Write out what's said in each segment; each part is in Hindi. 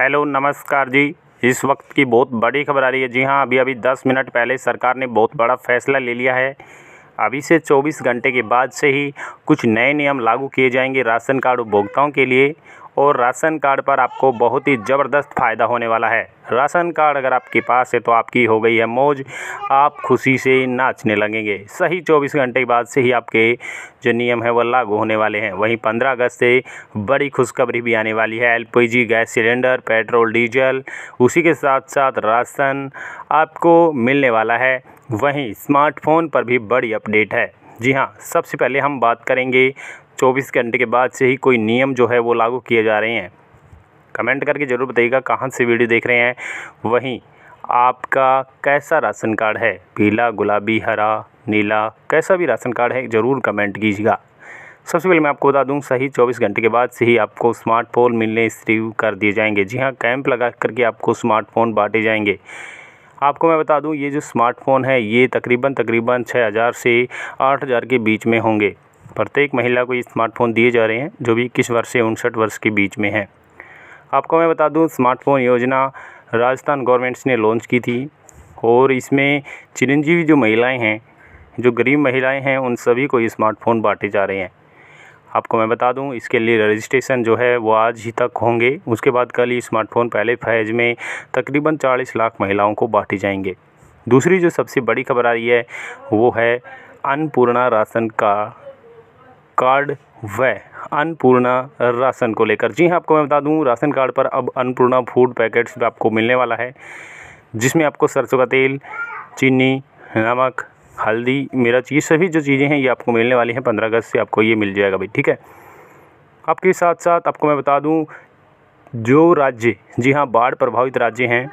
हेलो नमस्कार जी इस वक्त की बहुत बड़ी खबर आ रही है जी हाँ अभी अभी दस मिनट पहले सरकार ने बहुत बड़ा फैसला ले लिया है अभी से 24 घंटे के बाद से ही कुछ नए नियम लागू किए जाएंगे राशन कार्ड उपभोक्ताओं के लिए और राशन कार्ड पर आपको बहुत ही ज़बरदस्त फ़ायदा होने वाला है राशन कार्ड अगर आपके पास है तो आपकी हो गई है मौज आप खुशी से नाचने लगेंगे सही 24 घंटे के बाद से ही आपके जो नियम है वो लागू होने वाले हैं वहीं 15 अगस्त से बड़ी खुशखबरी भी आने वाली है LPG gas cylinder petrol diesel उसी के साथ साथ राशन आपको मिलने वाला है वहीं स्मार्टफोन पर भी बड़ी अपडेट है जी हाँ सबसे पहले हम बात करेंगे चौबीस घंटे के बाद से ही कोई नियम जो है वो लागू किए जा रहे हैं कमेंट करके ज़रूर बताइएगा कहाँ से वीडियो देख रहे हैं वहीं आपका कैसा राशन कार्ड है पीला गुलाबी हरा नीला कैसा भी राशन कार्ड है ज़रूर कमेंट कीजिएगा सबसे पहले मैं आपको बता दूं सही 24 घंटे के बाद से ही आपको स्मार्टफोन मिलने शुरू कर दिए जाएंगे जी हाँ कैंप लगा करके आपको स्मार्टफोन बांटे जाएंगे आपको मैं बता दूं ये जो स्मार्टफ़ोन है ये तकरीबन तकरीबन 6000 से 8000 के बीच में होंगे प्रत्येक महिला को ये स्मार्टफ़ोन दिए जा रहे हैं जो भी इक्कीस वर्ष से उनसठ वर्ष के बीच में है आपको मैं बता दूँ स्मार्टफ़ोन योजना राजस्थान गवर्नमेंट्स ने लॉन्च की थी और इसमें चिरंजीवी जो महिलाएं हैं जो गरीब महिलाएं हैं उन सभी को ये स्मार्टफ़ोन बांटे जा रहे हैं आपको मैं बता दूं इसके लिए रजिस्ट्रेशन जो है वो आज ही तक होंगे उसके बाद कल ये स्मार्टफ़ोन पहले फैज में तकरीबन 40 लाख महिलाओं को बांटे जाएंगे दूसरी जो सबसे बड़ी खबर आ रही है वो है अन्नपूर्णा राशन का कार्ड व अन्नपूर्णा राशन को लेकर जी हाँ आपको मैं बता दूँ राशन कार्ड पर अब अन्नपूर्णा फूड पैकेट्स भी आपको मिलने वाला है जिसमें आपको सरसों का तेल चीनी नमक हल्दी मिर्च ये सभी जो चीज़ें हैं ये आपको मिलने वाली हैं पंद्रह अगस्त से आपको ये मिल जाएगा भाई ठीक है आपके साथ साथ आपको मैं बता दूं जो राज्य जी हाँ बाढ़ प्रभावित राज्य हैं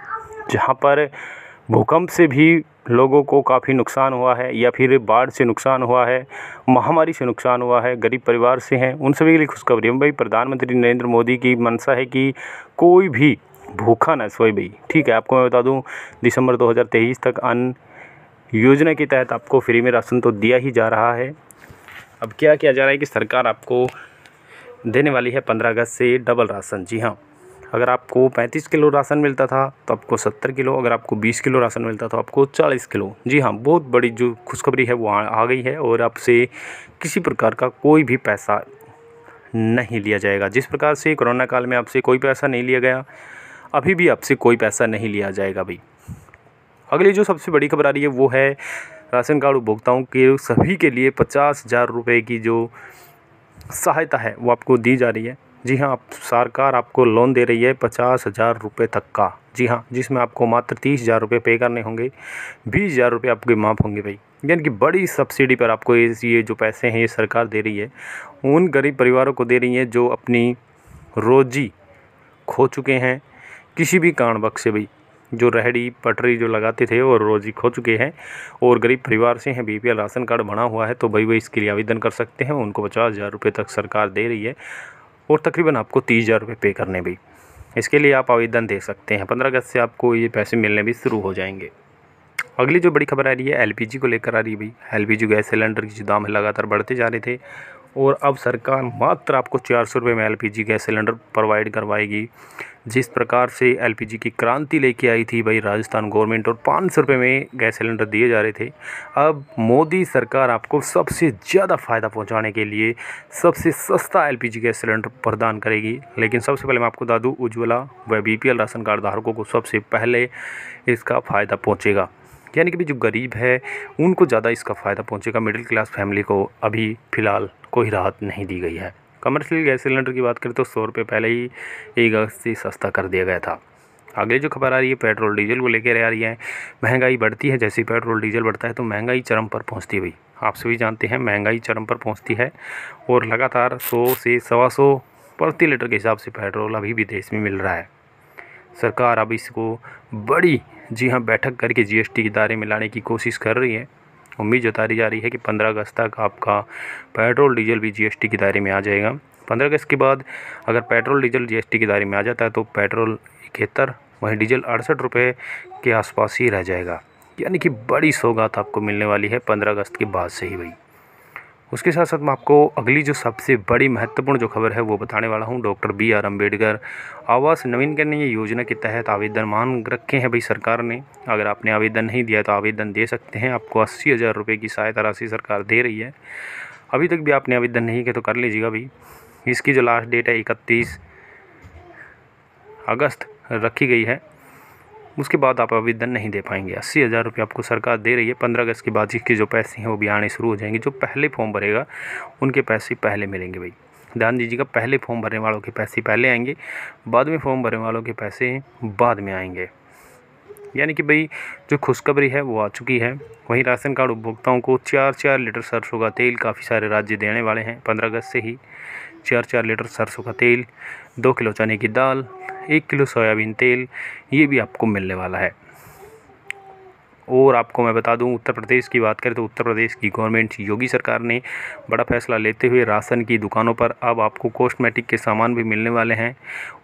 जहाँ पर भूकंप से भी लोगों को काफ़ी नुकसान हुआ है या फिर बाढ़ से नुकसान हुआ है महामारी से नुकसान हुआ है गरीब परिवार से हैं उन सभी के लिए खुशखबरी है भाई प्रधानमंत्री नरेंद्र मोदी की मनसा है कि कोई भी भूखा ना सोए भाई ठीक है आपको मैं बता दूं दिसंबर 2023 तक अन्न योजना के तहत आपको फ्री में राशन तो दिया ही जा रहा है अब क्या किया जा रहा है कि सरकार आपको देने वाली है पंद्रह अगस्त से डबल राशन जी हाँ अगर आपको पैंतीस किलो राशन मिलता था तो आपको सत्तर किलो अगर आपको बीस किलो राशन मिलता था तो आपको चालीस किलो जी हाँ बहुत बड़ी जो खुशखबरी है वो आ, आ गई है और आपसे किसी प्रकार का कोई भी पैसा नहीं लिया जाएगा जिस प्रकार से कोरोना काल में आपसे कोई पैसा नहीं लिया गया अभी भी आपसे कोई पैसा नहीं लिया जाएगा भाई अगली जो सबसे बड़ी खबर आ रही है वो है राशन कार्ड उपभोक्ताओं के सभी के लिए पचास हज़ार रुपये की जो सहायता है वो आपको दी जा रही है जी हाँ आप सरकार आपको लोन दे रही है पचास हज़ार रुपये तक का जी हाँ जिसमें आपको मात्र तीस हज़ार रुपये पे करने होंगे बीस हज़ार रुपये आपके माफ़ होंगे भाई यानी कि बड़ी सब्सिडी पर आपको ये ये जो पैसे हैं ये सरकार दे रही है उन गरीब परिवारों को दे रही है जो अपनी रोजी खो चुके हैं किसी भी कारण से भाई जो रहड़ी पटरी जो लगाते थे और रोजी खो चुके हैं और गरीब परिवार से हैं बीपीएल राशन कार्ड बना हुआ है तो भाई वो इसके लिए आवेदन कर सकते हैं उनको पचास हज़ार रुपये तक सरकार दे रही है और तकरीबन आपको तीस हज़ार रुपये पे करने भी इसके लिए आप आवेदन दे सकते हैं पंद्रह अगस्त से आपको ये पैसे मिलने भी शुरू हो जाएंगे अगली जो बड़ी खबर आ रही है एलपीजी को लेकर आ रही है भाई एलपीजी गैस सिलेंडर की जो दाम है लगातार बढ़ते जा रहे थे और अब सरकार मात्र आपको चार सौ रुपये में जी गैस सिलेंडर प्रोवाइड करवाएगी जिस प्रकार से जी की क्रांति लेके आई थी भाई राजस्थान गवर्नमेंट और पाँच सौ रुपये में गैस सिलेंडर दिए जा रहे थे अब मोदी सरकार आपको सबसे ज़्यादा फ़ायदा पहुंचाने के लिए सबसे सस्ता जी गैस सिलेंडर प्रदान करेगी लेकिन सबसे पहले मैं आपको दादू उज्ज्वला व एल राशन कार्ड धारकों को सबसे पहले इसका फ़ायदा पहुँचेगा यानी कि भी जो गरीब है उनको ज़्यादा इसका फ़ायदा पहुँचेगा मिडिल क्लास फैमिली को अभी फ़िलहाल कोई राहत नहीं दी गई है कमर्शियल गैस सिलेंडर की बात करें तो सौ रुपये पहले ही एक अगस्त से सस्ता कर दिया गया था आगे जो खबर आ रही है पेट्रोल डीजल को लेकर आ रही है महंगाई बढ़ती है जैसे पेट्रोल डीजल बढ़ता है तो महंगाई चरम पर पहुंचती हुई आप सभी जानते हैं महंगाई चरम पर पहुंचती है और लगातार सौ से सवा सौ प्रति लीटर के हिसाब से पेट्रोल अभी भी देश में मिल रहा है सरकार अब इसको बड़ी जी हाँ बैठक करके जीएसटी के दायरे में लाने की कोशिश कर रही है उम्मीद जताई जा रही है कि 15 अगस्त तक आपका पेट्रोल डीजल भी जीएसटी के दायरे में आ जाएगा 15 अगस्त के बाद अगर पेट्रोल डीजल जीएसटी के दायरे में आ जाता है तो पेट्रोल इकहत्तर वहीं डीजल अड़सठ रुपये के आसपास ही रह जाएगा यानी कि बड़ी सौगात आपको मिलने वाली है पंद्रह अगस्त के बाद से ही भाई उसके साथ साथ मैं आपको अगली जो सबसे बड़ी महत्वपूर्ण जो खबर है वो बताने वाला हूँ डॉक्टर बी आर अम्बेडकर आवास नवीन ये योजना के तहत आवेदन मांग रखे हैं भाई सरकार ने अगर आपने आवेदन नहीं दिया तो आवेदन दे सकते हैं आपको अस्सी हज़ार रुपये की सहायता राशि सरकार दे रही है अभी तक भी आपने आवेदन नहीं किया तो कर लीजिएगा भाई इसकी जो लास्ट डेट है इकतीस अगस्त रखी गई है उसके बाद आप आवेदन नहीं दे पाएंगे अस्सी हज़ार रुपये आपको सरकार दे रही है पंद्रह अगस्त के बाद जिसके जो पैसे हैं वो भी आने शुरू हो जाएंगे जो पहले फॉर्म भरेगा उनके पैसे पहले मिलेंगे भाई ध्यान दीजिएगा पहले फॉर्म भरने वालों के पैसे पहले आएंगे बाद में फॉर्म भरने वालों के पैसे बाद में आएंगे यानी कि भाई जो खुशखबरी है वो आ चुकी है वहीं राशन कार्ड उपभोक्ताओं को चार चार लीटर सरसों का तेल काफ़ी सारे राज्य देने वाले हैं पंद्रह अगस्त से ही चार चार लीटर सरसों का तेल दो किलो चने की दाल एक किलो सोयाबीन तेल ये भी आपको मिलने वाला है और आपको मैं बता दूं उत्तर प्रदेश की बात करें तो उत्तर प्रदेश की गवर्नमेंट योगी सरकार ने बड़ा फैसला लेते हुए राशन की दुकानों पर अब आपको कॉस्मेटिक के सामान भी मिलने वाले हैं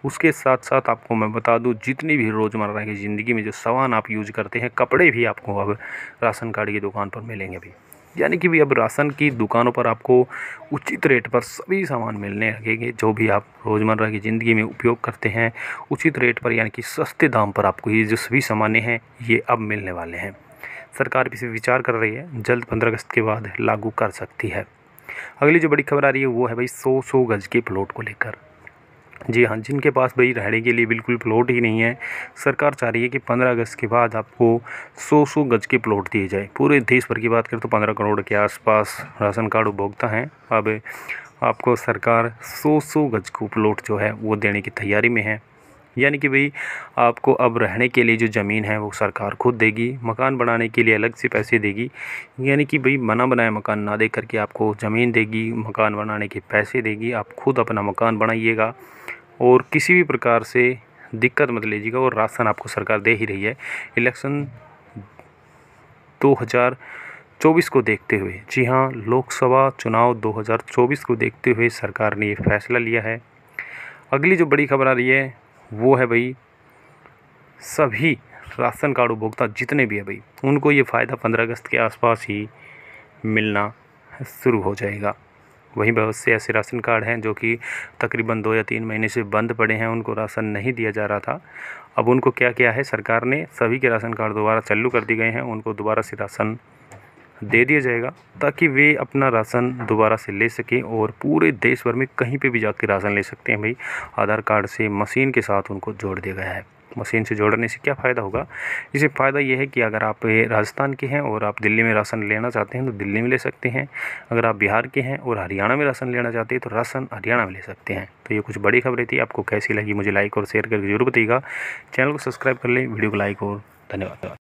उसके साथ साथ आपको मैं बता दूं जितनी भी रोज़मर्रा की ज़िंदगी में जो सामान आप यूज करते हैं कपड़े भी आपको अब राशन कार्ड की दुकान पर मिलेंगे भी यानी कि भी अब राशन की दुकानों पर आपको उचित रेट पर सभी सामान मिलने लगेंगे जो भी आप रोज़मर्रा की ज़िंदगी में उपयोग करते हैं उचित रेट पर यानी कि सस्ते दाम पर आपको ये जो सभी सामान हैं ये अब मिलने वाले हैं सरकार इसे विचार कर रही है जल्द पंद्रह अगस्त के बाद लागू कर सकती है अगली जो बड़ी खबर आ रही है वो है भाई सौ सौ गज के प्लॉट को लेकर जी हाँ जिनके पास भाई रहने के लिए बिल्कुल प्लॉट ही नहीं है सरकार चाह रही है कि पंद्रह अगस्त के बाद आपको सौ सौ गज के प्लॉट दिए जाए पूरे देश भर की बात करें तो पंद्रह करोड़ के आसपास राशन कार्ड उपभोक्ता हैं अब आपको सरकार सौ सौ गज को प्लॉट जो है वो देने की तैयारी में है यानी कि भाई आपको अब रहने के लिए जो ज़मीन है वो सरकार खुद देगी मकान बनाने के लिए अलग से पैसे देगी यानी कि भाई बना बनाया मकान ना दे करके आपको ज़मीन देगी मकान बनाने के पैसे देगी आप खुद अपना मकान बनाइएगा और किसी भी प्रकार से दिक्कत मत लीजिएगा और राशन आपको सरकार दे ही रही है इलेक्शन दो चौबीस को देखते हुए जी हाँ लोकसभा चुनाव 2024 को देखते हुए सरकार ने ये फैसला लिया है अगली जो बड़ी खबर आ रही है वो है भाई सभी राशन कार्ड उपभोक्ता जितने भी है भाई उनको ये फ़ायदा पंद्रह अगस्त के आसपास ही मिलना शुरू हो जाएगा वहीं बहुत से ऐसे राशन कार्ड हैं जो कि तकरीबन दो या तीन महीने से बंद पड़े हैं उनको राशन नहीं दिया जा रहा था अब उनको क्या किया है सरकार ने सभी के राशन कार्ड दोबारा चालू कर दिए गए हैं उनको दोबारा से राशन दे दिया जाएगा ताकि वे अपना राशन दोबारा से ले सकें और पूरे देश भर में कहीं पे भी जाके राशन ले सकते हैं भाई आधार कार्ड से मशीन के साथ उनको जोड़ दिया गया है मशीन से जोड़ने से क्या फ़ायदा होगा इसे फ़ायदा यह है कि अगर आप राजस्थान के हैं और आप दिल्ली में राशन लेना चाहते हैं तो दिल्ली में ले सकते हैं अगर आप बिहार के हैं और हरियाणा में राशन लेना चाहते हैं तो राशन हरियाणा में ले सकते हैं तो ये कुछ बड़ी खबरें थी आपको कैसी लगी मुझे लाइक और शेयर करके जरूर बताइएगा चैनल को सब्सक्राइब कर लें वीडियो को लाइक और धन्यवाद